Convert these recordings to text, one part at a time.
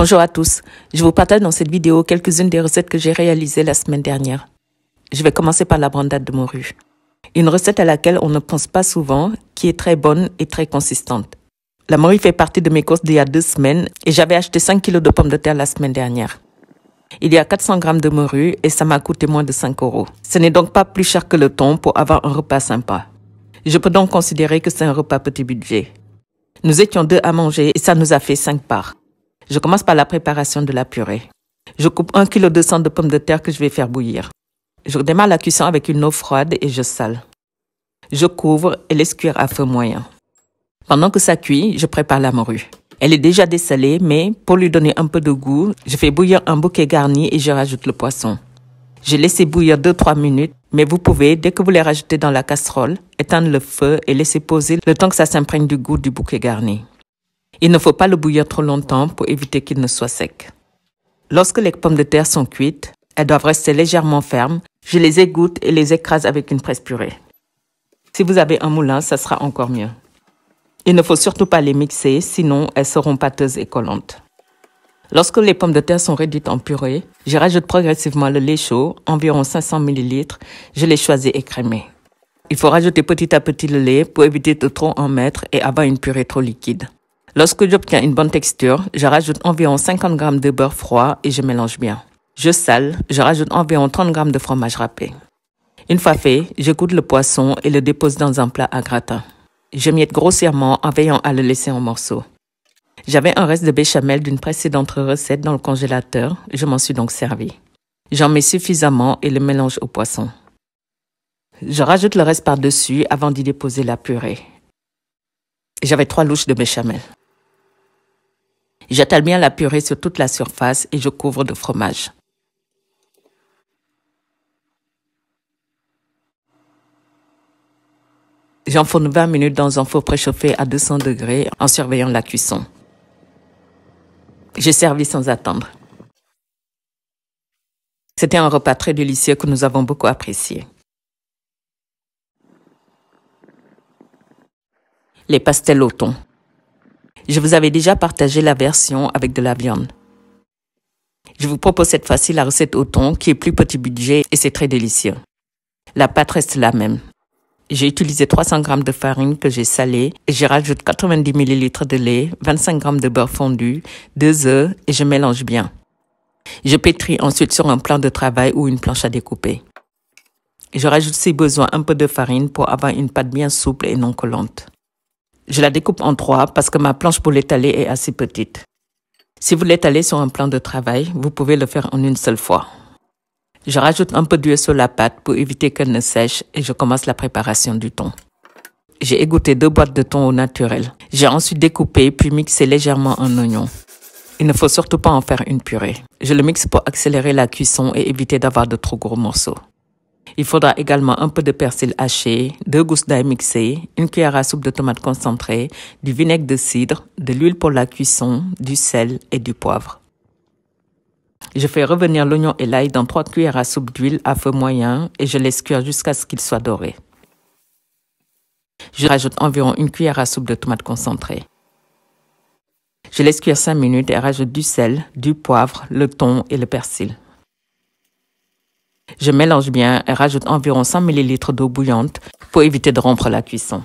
Bonjour à tous. Je vous partage dans cette vidéo quelques-unes des recettes que j'ai réalisées la semaine dernière. Je vais commencer par la brandade de morue. Une recette à laquelle on ne pense pas souvent, qui est très bonne et très consistante. La morue fait partie de mes courses d'il y a deux semaines et j'avais acheté 5 kg de pommes de terre la semaine dernière. Il y a 400 grammes de morue et ça m'a coûté moins de 5 euros. Ce n'est donc pas plus cher que le thon pour avoir un repas sympa. Je peux donc considérer que c'est un repas petit budget. Nous étions deux à manger et ça nous a fait 5 parts. Je commence par la préparation de la purée. Je coupe un kg de de pommes de terre que je vais faire bouillir. Je démarre la cuisson avec une eau froide et je sale. Je couvre et laisse cuire à feu moyen. Pendant que ça cuit, je prépare la morue. Elle est déjà dessalée, mais pour lui donner un peu de goût, je fais bouillir un bouquet garni et je rajoute le poisson. Je laisse bouillir 2-3 minutes, mais vous pouvez, dès que vous les rajoutez dans la casserole, éteindre le feu et laisser poser le temps que ça s'imprègne du goût du bouquet garni. Il ne faut pas le bouillir trop longtemps pour éviter qu'il ne soit sec. Lorsque les pommes de terre sont cuites, elles doivent rester légèrement fermes. Je les égoutte et les écrase avec une presse purée. Si vous avez un moulin, ça sera encore mieux. Il ne faut surtout pas les mixer, sinon elles seront pâteuses et collantes. Lorsque les pommes de terre sont réduites en purée, je rajoute progressivement le lait chaud, environ 500 ml. Je l'ai choisi écrémé. Il faut rajouter petit à petit le lait pour éviter de trop en mettre et avoir une purée trop liquide. Lorsque j'obtiens une bonne texture, je rajoute environ 50 g de beurre froid et je mélange bien. Je sale, je rajoute environ 30 g de fromage râpé. Une fois fait, je goûte le poisson et le dépose dans un plat à gratin. Je miette grossièrement en veillant à le laisser en morceaux. J'avais un reste de béchamel d'une précédente recette dans le congélateur, je m'en suis donc servi. J'en mets suffisamment et le mélange au poisson. Je rajoute le reste par-dessus avant d'y déposer la purée. J'avais trois louches de béchamel. J'étale bien la purée sur toute la surface et je couvre de fromage. J'enfourne 20 minutes dans un four préchauffé à 200 degrés en surveillant la cuisson. J'ai servi sans attendre. C'était un repas très délicieux que nous avons beaucoup apprécié. Les pastels au je vous avais déjà partagé la version avec de la viande. Je vous propose cette fois-ci la recette au thon qui est plus petit budget et c'est très délicieux. La pâte reste la même. J'ai utilisé 300 g de farine que j'ai salée et j'y rajoute 90 ml de lait, 25 g de beurre fondu, 2 œufs et je mélange bien. Je pétris ensuite sur un plan de travail ou une planche à découper. Je rajoute si besoin un peu de farine pour avoir une pâte bien souple et non collante. Je la découpe en trois parce que ma planche pour l'étaler est assez petite. Si vous l'étalez sur un plan de travail, vous pouvez le faire en une seule fois. Je rajoute un peu d'huile sur la pâte pour éviter qu'elle ne sèche et je commence la préparation du thon. J'ai égoutté deux boîtes de thon au naturel. J'ai ensuite découpé puis mixé légèrement un oignon. Il ne faut surtout pas en faire une purée. Je le mixe pour accélérer la cuisson et éviter d'avoir de trop gros morceaux. Il faudra également un peu de persil haché, deux gousses d'ail mixées, une cuillère à soupe de tomates concentrée, du vinaigre de cidre, de l'huile pour la cuisson, du sel et du poivre. Je fais revenir l'oignon et l'ail dans trois cuillères à soupe d'huile à feu moyen et je laisse cuire jusqu'à ce qu'ils soient dorés. Je rajoute environ une cuillère à soupe de tomates concentrée. Je laisse cuire 5 minutes et rajoute du sel, du poivre, le thon et le persil. Je mélange bien et rajoute environ 100 ml d'eau bouillante pour éviter de rompre la cuisson.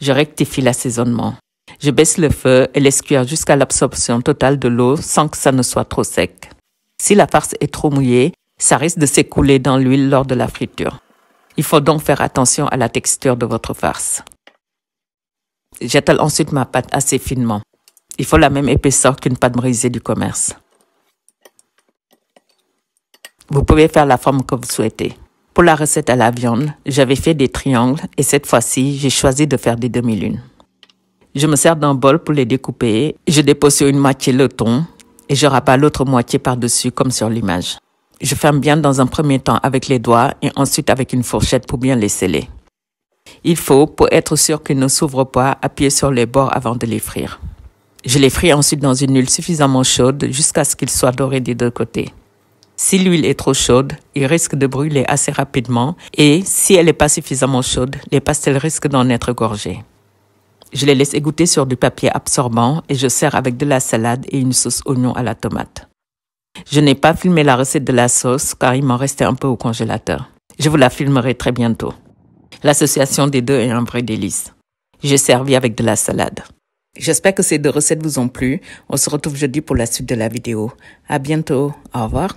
Je rectifie l'assaisonnement. Je baisse le feu et laisse cuire jusqu'à l'absorption totale de l'eau sans que ça ne soit trop sec. Si la farce est trop mouillée, ça risque de s'écouler dans l'huile lors de la friture. Il faut donc faire attention à la texture de votre farce. J'étale ensuite ma pâte assez finement. Il faut la même épaisseur qu'une pâte brisée du commerce. Vous pouvez faire la forme que vous souhaitez. Pour la recette à la viande, j'avais fait des triangles et cette fois-ci, j'ai choisi de faire des demi-lunes. Je me sers d'un bol pour les découper. Je dépose sur une moitié le thon et je rabats l'autre moitié par-dessus comme sur l'image. Je ferme bien dans un premier temps avec les doigts et ensuite avec une fourchette pour bien les sceller. Il faut, pour être sûr qu'ils ne s'ouvrent pas, appuyer sur les bords avant de les frire. Je les frie ensuite dans une huile suffisamment chaude jusqu'à ce qu'ils soient dorés des deux côtés. Si l'huile est trop chaude, il risque de brûler assez rapidement et si elle n'est pas suffisamment chaude, les pastels risquent d'en être gorgés. Je les laisse égoutter sur du papier absorbant et je sers avec de la salade et une sauce oignon à la tomate. Je n'ai pas filmé la recette de la sauce car il m'en restait un peu au congélateur. Je vous la filmerai très bientôt. L'association des deux est un vrai délice. J'ai servi avec de la salade. J'espère que ces deux recettes vous ont plu. On se retrouve jeudi pour la suite de la vidéo. À bientôt. Au revoir.